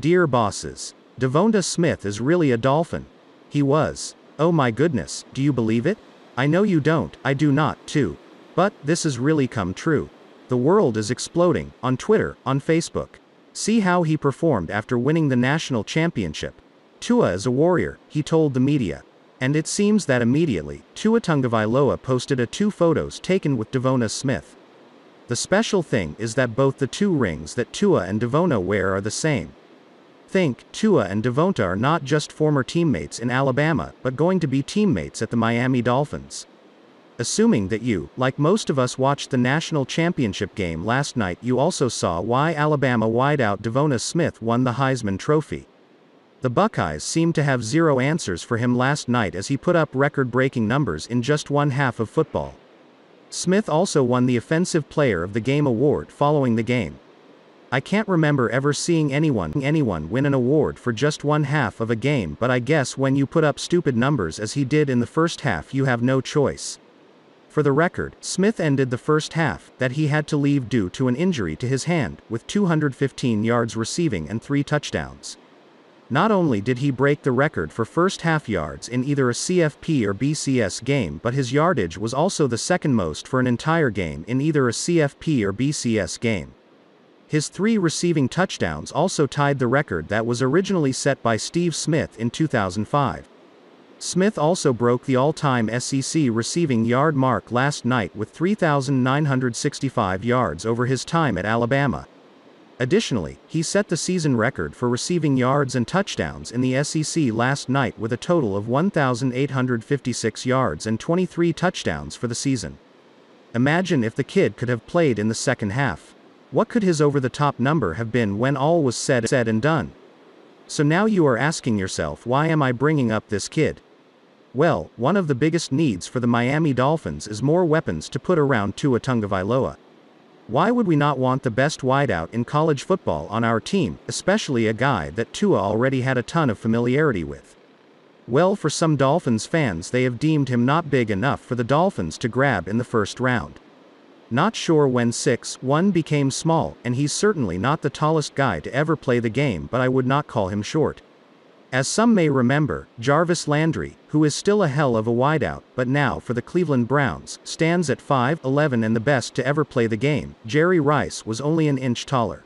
Dear bosses. Devonda Smith is really a dolphin. He was. Oh my goodness, do you believe it? I know you don't, I do not, too. But, this has really come true. The world is exploding, on Twitter, on Facebook. See how he performed after winning the national championship. Tua is a warrior, he told the media. And it seems that immediately, Tua Tungavailoa posted a two photos taken with Devona Smith. The special thing is that both the two rings that Tua and Devona wear are the same. Think, Tua and Devonta are not just former teammates in Alabama, but going to be teammates at the Miami Dolphins. Assuming that you, like most of us watched the national championship game last night you also saw why Alabama wideout Devonta Smith won the Heisman Trophy. The Buckeyes seemed to have zero answers for him last night as he put up record-breaking numbers in just one half of football. Smith also won the Offensive Player of the Game award following the game. I can't remember ever seeing anyone anyone win an award for just one half of a game but I guess when you put up stupid numbers as he did in the first half you have no choice. For the record, Smith ended the first half, that he had to leave due to an injury to his hand, with 215 yards receiving and three touchdowns. Not only did he break the record for first half yards in either a CFP or BCS game but his yardage was also the second most for an entire game in either a CFP or BCS game. His three receiving touchdowns also tied the record that was originally set by Steve Smith in 2005. Smith also broke the all-time SEC receiving yard mark last night with 3,965 yards over his time at Alabama. Additionally, he set the season record for receiving yards and touchdowns in the SEC last night with a total of 1,856 yards and 23 touchdowns for the season. Imagine if the kid could have played in the second half. What could his over-the-top number have been when all was said, said and done? So now you are asking yourself why am I bringing up this kid? Well, one of the biggest needs for the Miami Dolphins is more weapons to put around Tua Tungavailoa. Why would we not want the best wideout in college football on our team, especially a guy that Tua already had a ton of familiarity with? Well for some Dolphins fans they have deemed him not big enough for the Dolphins to grab in the first round. Not sure when 6-1 became small, and he's certainly not the tallest guy to ever play the game but I would not call him short. As some may remember, Jarvis Landry, who is still a hell of a wideout, but now for the Cleveland Browns, stands at 5'11 and the best to ever play the game, Jerry Rice was only an inch taller.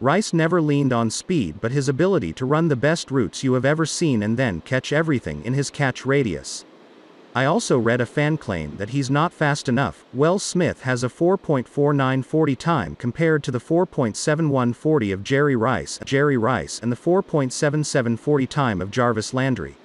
Rice never leaned on speed but his ability to run the best routes you have ever seen and then catch everything in his catch radius. I also read a fan claim that he's not fast enough. Well, Smith has a 4.4940 time compared to the 4.7140 of Jerry Rice, Jerry Rice and the 4.7740 time of Jarvis Landry.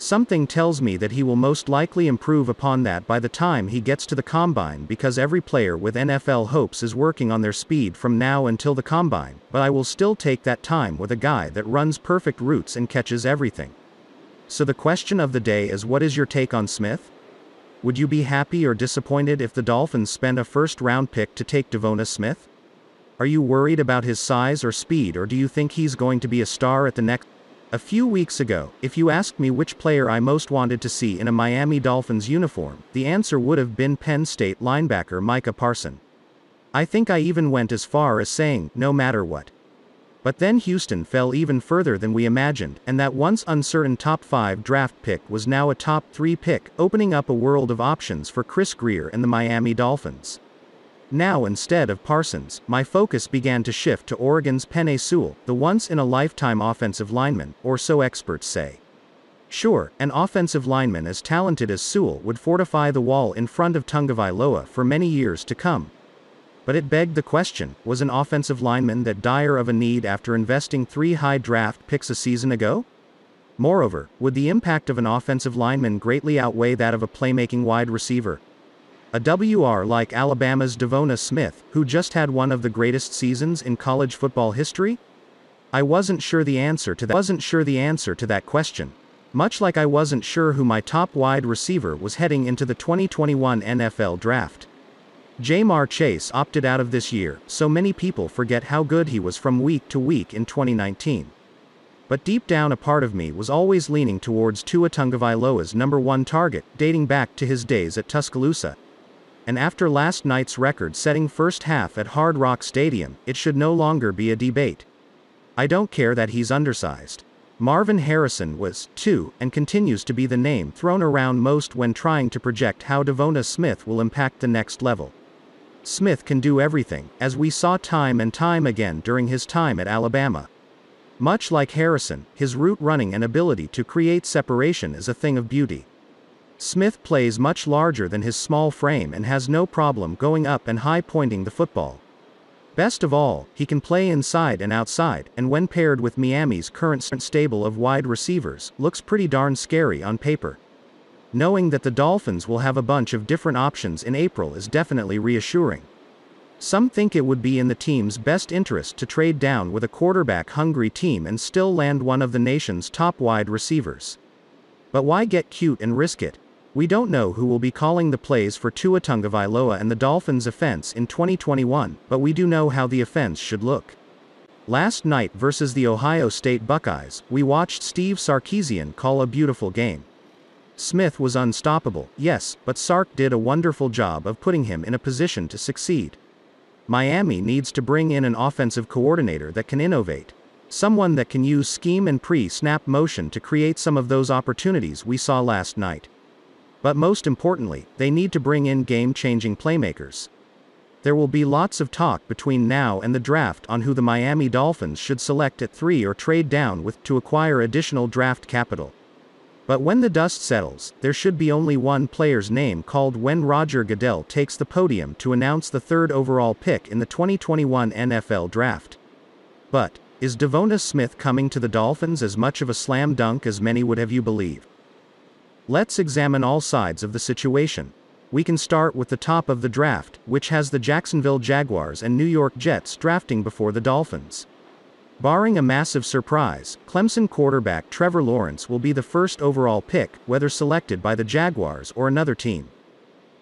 Something tells me that he will most likely improve upon that by the time he gets to the combine because every player with NFL hopes is working on their speed from now until the combine, but I will still take that time with a guy that runs perfect routes and catches everything. So the question of the day is what is your take on Smith? Would you be happy or disappointed if the Dolphins spent a first round pick to take Devona Smith? Are you worried about his size or speed or do you think he's going to be a star at the next? A few weeks ago, if you asked me which player I most wanted to see in a Miami Dolphins uniform, the answer would have been Penn State linebacker Micah Parson. I think I even went as far as saying, no matter what. But then Houston fell even further than we imagined, and that once uncertain top 5 draft pick was now a top 3 pick, opening up a world of options for Chris Greer and the Miami Dolphins. Now instead of Parsons, my focus began to shift to Oregon's Penny Sewell, the once-in-a-lifetime offensive lineman, or so experts say. Sure, an offensive lineman as talented as Sewell would fortify the wall in front of Tungavailoa for many years to come, but it begged the question, was an offensive lineman that dire of a need after investing three high draft picks a season ago? Moreover, would the impact of an offensive lineman greatly outweigh that of a playmaking wide receiver? A WR like Alabama's Devona Smith, who just had one of the greatest seasons in college football history? I wasn't sure the answer to that wasn't sure the answer to that question. Much like I wasn't sure who my top wide receiver was heading into the 2021 NFL draft. Jamar Chase opted out of this year, so many people forget how good he was from week to week in 2019. But deep down a part of me was always leaning towards Tua Tungavailoa's number one target, dating back to his days at Tuscaloosa. And after last night's record-setting first half at Hard Rock Stadium, it should no longer be a debate. I don't care that he's undersized. Marvin Harrison was, too, and continues to be the name thrown around most when trying to project how Devona Smith will impact the next level. Smith can do everything, as we saw time and time again during his time at Alabama. Much like Harrison, his route running and ability to create separation is a thing of beauty. Smith plays much larger than his small frame and has no problem going up and high pointing the football. Best of all, he can play inside and outside, and when paired with Miami's current stable of wide receivers, looks pretty darn scary on paper. Knowing that the Dolphins will have a bunch of different options in April is definitely reassuring. Some think it would be in the team's best interest to trade down with a quarterback hungry team and still land one of the nation's top wide receivers. But why get cute and risk it? We don't know who will be calling the plays for Tua Tungavailoa and the Dolphins offense in 2021, but we do know how the offense should look. Last night versus the Ohio State Buckeyes, we watched Steve Sarkisian call a beautiful game. Smith was unstoppable, yes, but Sark did a wonderful job of putting him in a position to succeed. Miami needs to bring in an offensive coordinator that can innovate. Someone that can use scheme and pre-snap motion to create some of those opportunities we saw last night. But most importantly, they need to bring in game-changing playmakers. There will be lots of talk between now and the draft on who the Miami Dolphins should select at 3 or trade down with to acquire additional draft capital. But when the dust settles, there should be only one player's name called when Roger Goodell takes the podium to announce the third overall pick in the 2021 NFL Draft. But, is Devonta Smith coming to the Dolphins as much of a slam dunk as many would have you believe? Let's examine all sides of the situation. We can start with the top of the draft, which has the Jacksonville Jaguars and New York Jets drafting before the Dolphins. Barring a massive surprise, Clemson quarterback Trevor Lawrence will be the first overall pick, whether selected by the Jaguars or another team.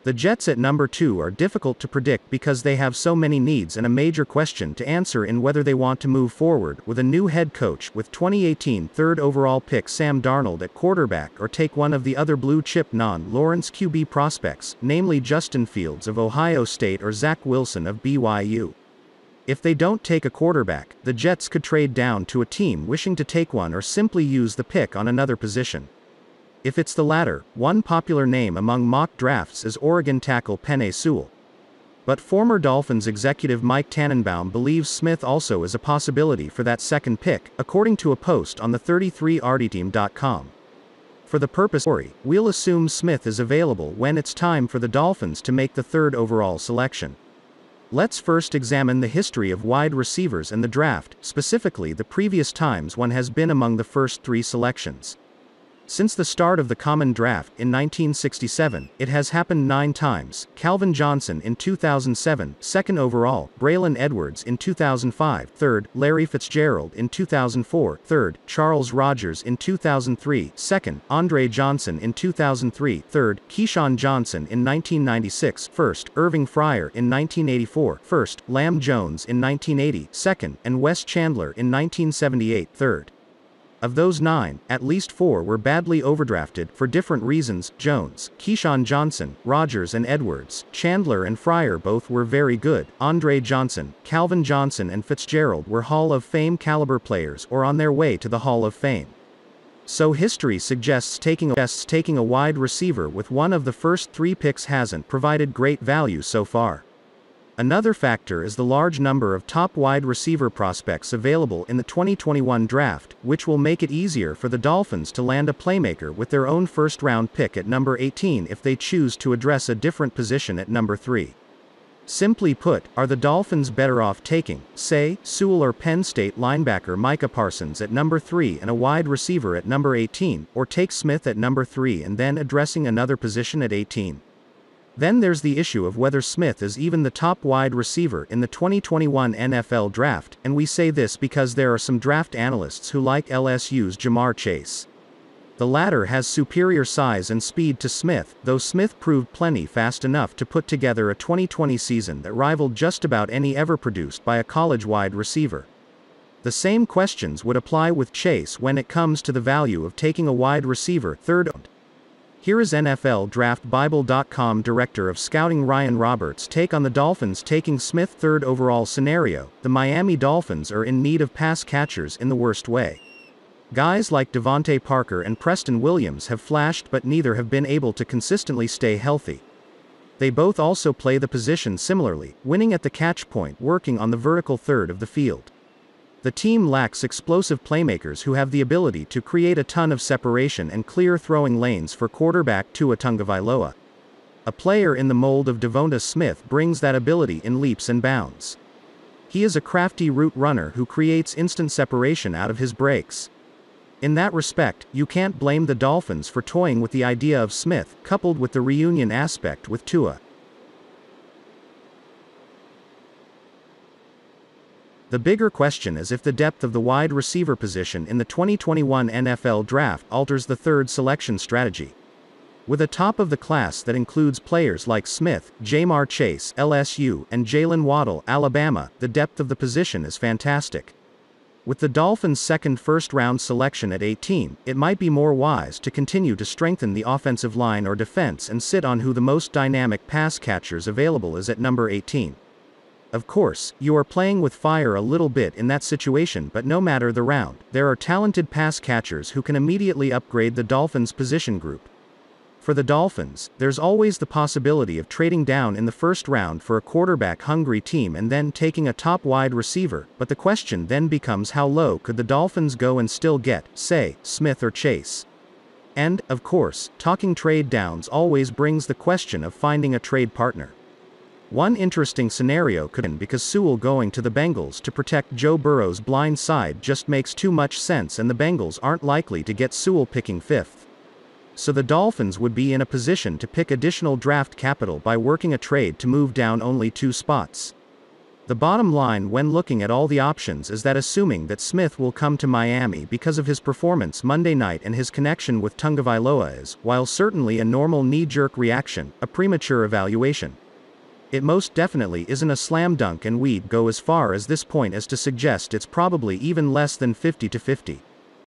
The Jets at number 2 are difficult to predict because they have so many needs and a major question to answer in whether they want to move forward with a new head coach with 2018 third overall pick Sam Darnold at quarterback or take one of the other blue-chip non-Lawrence QB prospects, namely Justin Fields of Ohio State or Zach Wilson of BYU. If they don't take a quarterback, the Jets could trade down to a team wishing to take one or simply use the pick on another position. If it's the latter, one popular name among mock drafts is Oregon tackle Penny Sewell. But former Dolphins executive Mike Tannenbaum believes Smith also is a possibility for that second pick, according to a post on the 33artyteam.com. For the purpose story, we'll assume Smith is available when it's time for the Dolphins to make the third overall selection. Let's first examine the history of wide receivers in the draft, specifically the previous times one has been among the first three selections. Since the start of the common draft in 1967, it has happened nine times, Calvin Johnson in 2007, second overall, Braylon Edwards in 2005, third, Larry Fitzgerald in 2004, third, Charles Rogers in 2003, second, Andre Johnson in 2003, third, Keyshawn Johnson in 1996, first, Irving Fryer in 1984, first, Lamb Jones in 1980, second, and Wes Chandler in 1978, third. Of those nine, at least four were badly overdrafted for different reasons Jones, Keyshawn Johnson, Rogers and Edwards, Chandler and Fryer both were very good, Andre Johnson, Calvin Johnson and Fitzgerald were Hall of Fame caliber players or on their way to the Hall of Fame. So history suggests taking a, taking a wide receiver with one of the first three picks hasn't provided great value so far. Another factor is the large number of top wide receiver prospects available in the 2021 draft, which will make it easier for the Dolphins to land a playmaker with their own first round pick at number 18 if they choose to address a different position at number 3. Simply put, are the Dolphins better off taking, say, Sewell or Penn State linebacker Micah Parsons at number 3 and a wide receiver at number 18, or take Smith at number 3 and then addressing another position at 18? Then there's the issue of whether Smith is even the top wide receiver in the 2021 NFL draft, and we say this because there are some draft analysts who like LSU's Jamar Chase. The latter has superior size and speed to Smith, though Smith proved plenty fast enough to put together a 2020 season that rivaled just about any ever produced by a college wide receiver. The same questions would apply with Chase when it comes to the value of taking a wide receiver third. Here is NFLDraftBible.com director of scouting Ryan Roberts' take on the Dolphins taking Smith third overall scenario. The Miami Dolphins are in need of pass catchers in the worst way. Guys like Devontae Parker and Preston Williams have flashed but neither have been able to consistently stay healthy. They both also play the position similarly, winning at the catch point working on the vertical third of the field. The team lacks explosive playmakers who have the ability to create a ton of separation and clear throwing lanes for quarterback Tua Tungavailoa. A player in the mold of Devonta Smith brings that ability in leaps and bounds. He is a crafty route runner who creates instant separation out of his breaks. In that respect, you can't blame the Dolphins for toying with the idea of Smith, coupled with the reunion aspect with Tua. The bigger question is if the depth of the wide receiver position in the 2021 NFL Draft alters the third selection strategy. With a top of the class that includes players like Smith, Jamar Chase, LSU, and Jalen Waddle, Alabama, the depth of the position is fantastic. With the Dolphins' second first round selection at 18, it might be more wise to continue to strengthen the offensive line or defense and sit on who the most dynamic pass catchers available is at number 18. Of course, you are playing with fire a little bit in that situation but no matter the round, there are talented pass catchers who can immediately upgrade the Dolphins' position group. For the Dolphins, there's always the possibility of trading down in the first round for a quarterback-hungry team and then taking a top-wide receiver, but the question then becomes how low could the Dolphins go and still get, say, Smith or Chase. And, of course, talking trade downs always brings the question of finding a trade partner. One interesting scenario could be because Sewell going to the Bengals to protect Joe Burrow's blind side just makes too much sense and the Bengals aren't likely to get Sewell picking fifth. So the Dolphins would be in a position to pick additional draft capital by working a trade to move down only two spots. The bottom line when looking at all the options is that assuming that Smith will come to Miami because of his performance Monday night and his connection with Tungavailoa is, while certainly a normal knee-jerk reaction, a premature evaluation. It most definitely isn't a slam dunk and we'd go as far as this point as to suggest it's probably even less than 50 to 50.